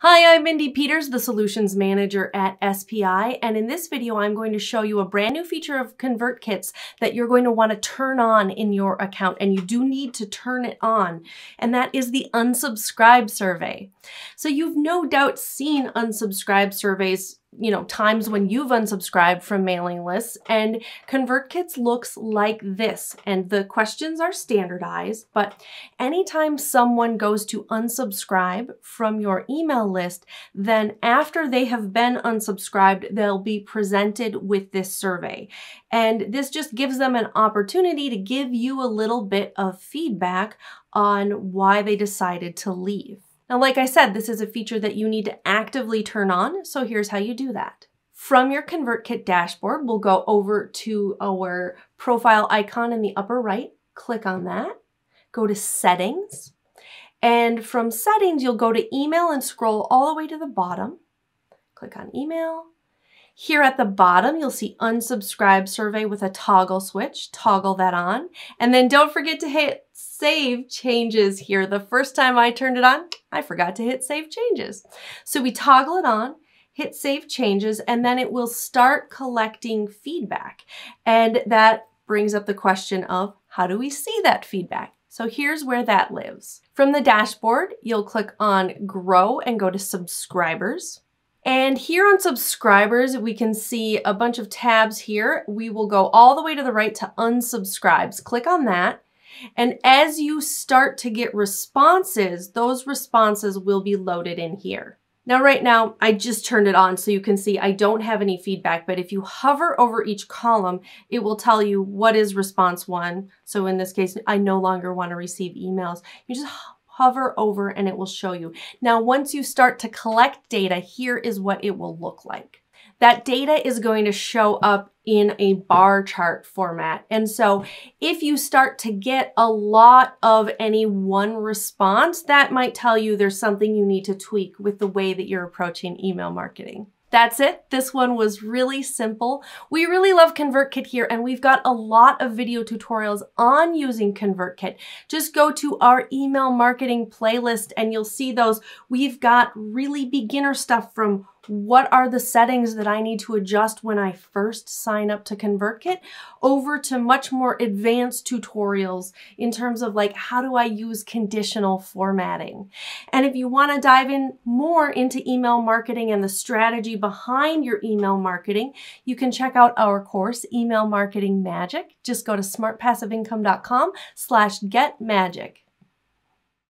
Hi, I'm Mindy Peters, the Solutions Manager at SPI, and in this video I'm going to show you a brand new feature of ConvertKits that you're going to want to turn on in your account, and you do need to turn it on, and that is the unsubscribe survey. So you've no doubt seen unsubscribe surveys you know, times when you've unsubscribed from mailing lists and ConvertKits looks like this. And the questions are standardized, but anytime someone goes to unsubscribe from your email list, then after they have been unsubscribed, they'll be presented with this survey. And this just gives them an opportunity to give you a little bit of feedback on why they decided to leave. Now, like I said, this is a feature that you need to actively turn on, so here's how you do that. From your ConvertKit dashboard, we'll go over to our profile icon in the upper right, click on that, go to settings, and from settings, you'll go to email and scroll all the way to the bottom, click on email, here at the bottom, you'll see unsubscribe survey with a toggle switch, toggle that on. And then don't forget to hit save changes here. The first time I turned it on, I forgot to hit save changes. So we toggle it on, hit save changes, and then it will start collecting feedback. And that brings up the question of how do we see that feedback? So here's where that lives. From the dashboard, you'll click on grow and go to subscribers. And here on subscribers, we can see a bunch of tabs here. We will go all the way to the right to unsubscribes. Click on that. And as you start to get responses, those responses will be loaded in here. Now, right now, I just turned it on so you can see I don't have any feedback, but if you hover over each column, it will tell you what is response one. So in this case, I no longer want to receive emails. You just hover over and it will show you. Now, once you start to collect data, here is what it will look like. That data is going to show up in a bar chart format. And so if you start to get a lot of any one response, that might tell you there's something you need to tweak with the way that you're approaching email marketing. That's it. This one was really simple. We really love ConvertKit here and we've got a lot of video tutorials on using ConvertKit. Just go to our email marketing playlist and you'll see those. We've got really beginner stuff from what are the settings that I need to adjust when I first sign up to ConvertKit over to much more advanced tutorials in terms of like how do I use conditional formatting. And if you want to dive in more into email marketing and the strategy behind your email marketing, you can check out our course, Email Marketing Magic. Just go to smartpassiveincome.com slash getmagic